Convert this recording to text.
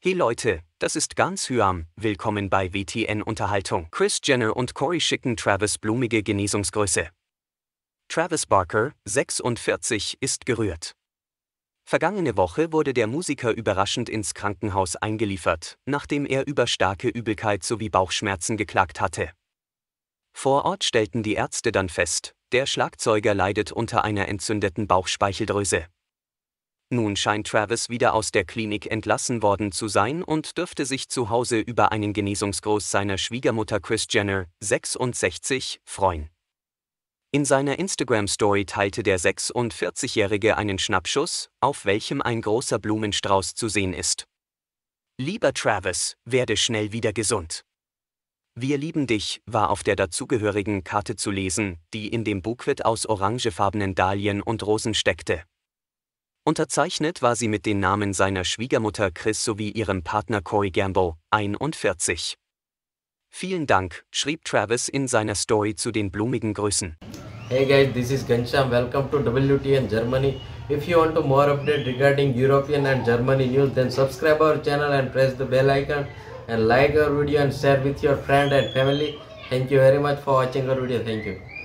Hey Leute, das ist ganz Hyam, willkommen bei WTN Unterhaltung. Chris Jenner und Corey schicken Travis blumige Genesungsgrüße. Travis Barker, 46, ist gerührt. Vergangene Woche wurde der Musiker überraschend ins Krankenhaus eingeliefert, nachdem er über starke Übelkeit sowie Bauchschmerzen geklagt hatte. Vor Ort stellten die Ärzte dann fest, der Schlagzeuger leidet unter einer entzündeten Bauchspeicheldrüse. Nun scheint Travis wieder aus der Klinik entlassen worden zu sein und dürfte sich zu Hause über einen Genesungsgruß seiner Schwiegermutter Chris Jenner, 66, freuen. In seiner Instagram-Story teilte der 46-Jährige einen Schnappschuss, auf welchem ein großer Blumenstrauß zu sehen ist. Lieber Travis, werde schnell wieder gesund. Wir lieben dich war auf der dazugehörigen Karte zu lesen, die in dem Buklet aus orangefarbenen Dahlien und Rosen steckte. Unterzeichnet war sie mit den Namen seiner Schwiegermutter Chris sowie ihrem Partner Corey Gamble, 41. Vielen Dank, schrieb Travis in seiner Story zu den blumigen Grüßen. Hey guys, this is Gansham. Welcome to WTN Germany. If you want to more update regarding European and Germany news, then subscribe our channel and press the bell icon and like our video and share with your friend and family. Thank you very much for watching our video. Thank you.